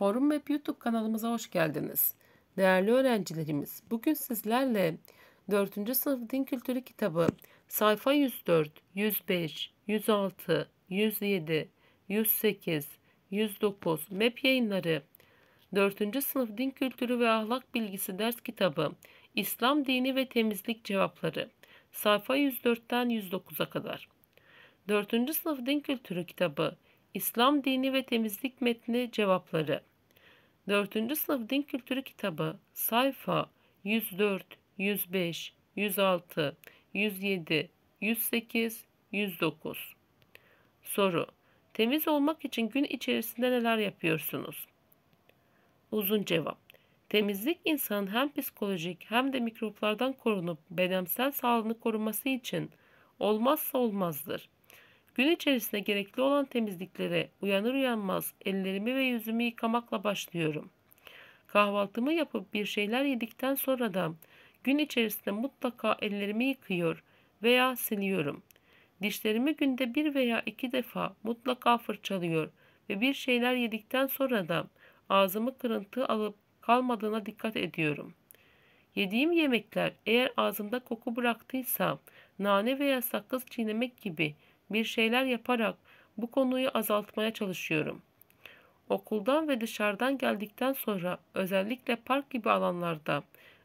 Forum Web YouTube kanalımıza hoş geldiniz. Değerli öğrencilerimiz, bugün sizlerle 4. sınıf din kültürü kitabı sayfa 104, 105, 106, 107, 108, 109 MEP yayınları 4. sınıf din kültürü ve ahlak bilgisi ders kitabı İslam dini ve temizlik cevapları sayfa 104'ten 109'a kadar 4. sınıf din kültürü kitabı İslam dini ve temizlik metni cevapları 4. sınıf din kültürü kitabı sayfa 104, 105, 106, 107, 108, 109. Soru. Temiz olmak için gün içerisinde neler yapıyorsunuz? Uzun cevap. Temizlik insanın hem psikolojik hem de mikroplardan korunup bedensel sağlığını koruması için olmazsa olmazdır. Gün içerisinde gerekli olan temizliklere uyanır uyanmaz ellerimi ve yüzümü yıkamakla başlıyorum. Kahvaltımı yapıp bir şeyler yedikten sonra da gün içerisinde mutlaka ellerimi yıkıyor veya siliyorum. Dişlerimi günde bir veya iki defa mutlaka fırçalıyor ve bir şeyler yedikten sonra da ağzımı kırıntı alıp kalmadığına dikkat ediyorum. Yediğim yemekler eğer ağzımda koku bıraktıysa nane veya sakız çiğnemek gibi bir şeyler yaparak bu konuyu azaltmaya çalışıyorum. Okuldan ve dışarıdan geldikten sonra özellikle park gibi alanlarda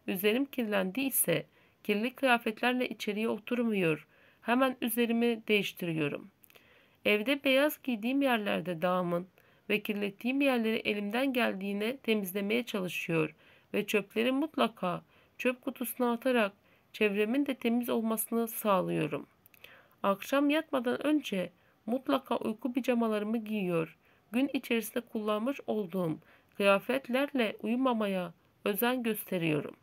üzerim kirlendi ise kirli kıyafetlerle içeriye oturmuyor. Hemen üzerimi değiştiriyorum. Evde beyaz giydiğim yerlerde dağımın ve kirlettiğim yerleri elimden geldiğine temizlemeye çalışıyor ve çöpleri mutlaka çöp kutusuna atarak çevremin de temiz olmasını sağlıyorum. Akşam yatmadan önce mutlaka uyku pijamalarımı giyiyor. Gün içerisinde kullanmış olduğum kıyafetlerle uyumamaya özen gösteriyorum.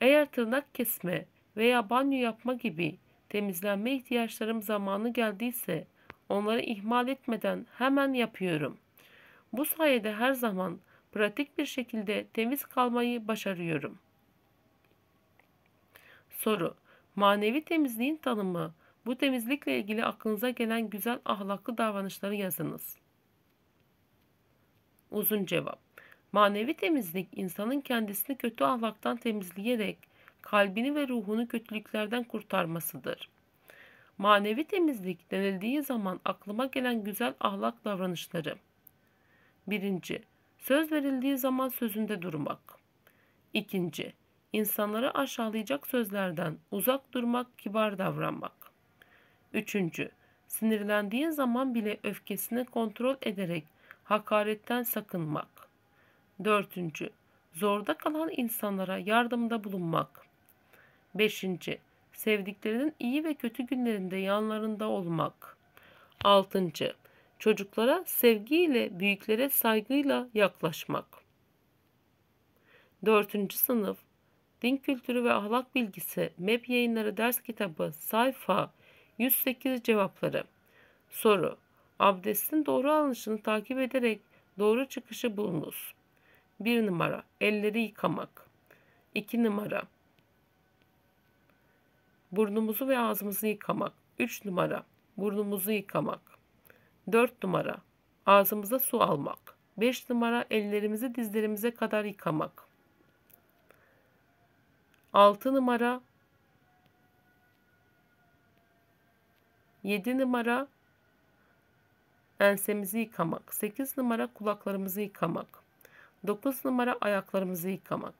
Eğer tırnak kesme veya banyo yapma gibi temizlenme ihtiyaçlarım zamanı geldiyse onları ihmal etmeden hemen yapıyorum. Bu sayede her zaman pratik bir şekilde temiz kalmayı başarıyorum. Soru: Manevi temizliğin tanımı bu temizlikle ilgili aklınıza gelen güzel ahlaklı davranışları yazınız. Uzun cevap. Manevi temizlik insanın kendisini kötü ahlaktan temizleyerek kalbini ve ruhunu kötülüklerden kurtarmasıdır. Manevi temizlik denildiği zaman aklıma gelen güzel ahlak davranışları. 1. Söz verildiği zaman sözünde durmak. 2. İnsanları aşağılayacak sözlerden uzak durmak, kibar davranmak. Üçüncü, sinirlendiğin zaman bile öfkesini kontrol ederek hakaretten sakınmak. Dördüncü, zorda kalan insanlara yardımda bulunmak. Beşinci, sevdiklerinin iyi ve kötü günlerinde yanlarında olmak. Altıncı, çocuklara sevgiyle, büyüklere saygıyla yaklaşmak. Dördüncü sınıf, din kültürü ve ahlak bilgisi, MEP yayınları ders kitabı, sayfa 108 cevapları. Soru. Abdestin doğru alınışını takip ederek doğru çıkışı bulunuz. 1 numara. Elleri yıkamak. 2 numara. Burnumuzu ve ağzımızı yıkamak. 3 numara. Burnumuzu yıkamak. 4 numara. Ağzımıza su almak. 5 numara. Ellerimizi dizlerimize kadar yıkamak. 6 numara 7 numara ensemizi yıkamak. 8 numara kulaklarımızı yıkamak. 9 numara ayaklarımızı yıkamak.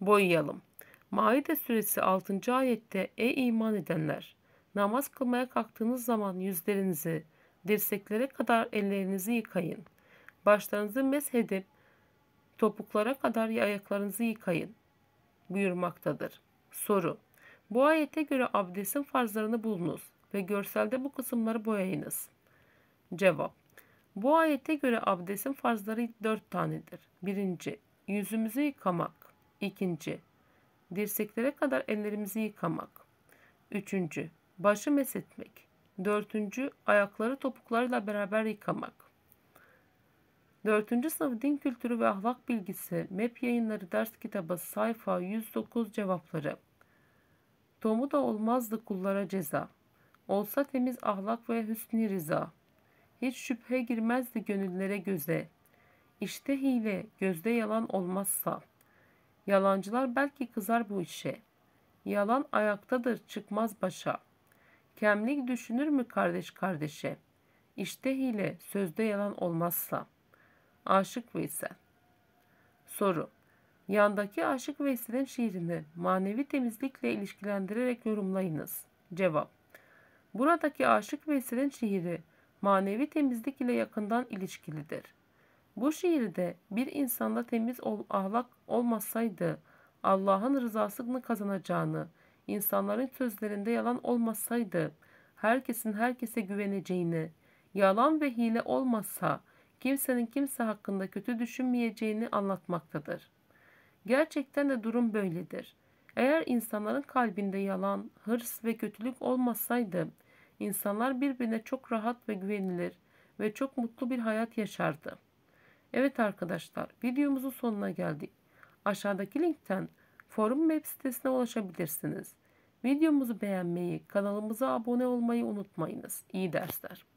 Boyayalım. Maide suresi 6. ayette ey iman edenler namaz kılmaya kalktığınız zaman yüzlerinizi dirseklere kadar ellerinizi yıkayın. Başlarınızı meshedip topuklara kadar ayaklarınızı yıkayın buyurmaktadır. Soru bu ayete göre abdestin farzlarını bulunuz ve görselde bu kısımları boyayınız. Cevap Bu ayete göre abdestin farzları dört tanedir. Birinci, yüzümüzü yıkamak. İkinci, dirseklere kadar ellerimizi yıkamak. Üçüncü, başı mesetmek. Dördüncü, ayakları topuklarıyla beraber yıkamak. Dördüncü sınıf din kültürü ve ahlak bilgisi MEP yayınları ders kitabı sayfa 109 cevapları Tomu da olmazdı kullara ceza. Olsa temiz ahlak ve hüsnü rıza. Hiç şüphe girmezdi gönüllere göze. İşte hile, gözde yalan olmazsa. Yalancılar belki kızar bu işe. Yalan ayaktadır, çıkmaz başa. Kemlik düşünür mü kardeş kardeşe? İşte hile, sözde yalan olmazsa. Aşık Veysel Soru Yandaki Aşık Veysel'in şiirini manevi temizlikle ilişkilendirerek yorumlayınız. Cevap Buradaki Aşık Veysel'in şiiri manevi temizlik ile yakından ilişkilidir. Bu şiirde bir insanda temiz ol, ahlak olmasaydı Allah'ın rızasını kazanacağını, insanların sözlerinde yalan olmasaydı herkesin herkese güveneceğini, yalan ve hile olmasa kimsenin kimse hakkında kötü düşünmeyeceğini anlatmaktadır. Gerçekten de durum böyledir. Eğer insanların kalbinde yalan, hırs ve kötülük olmasaydı, insanlar birbirine çok rahat ve güvenilir ve çok mutlu bir hayat yaşardı. Evet arkadaşlar, videomuzun sonuna geldik. Aşağıdaki linkten forum web sitesine ulaşabilirsiniz. Videomuzu beğenmeyi, kanalımıza abone olmayı unutmayınız. İyi dersler.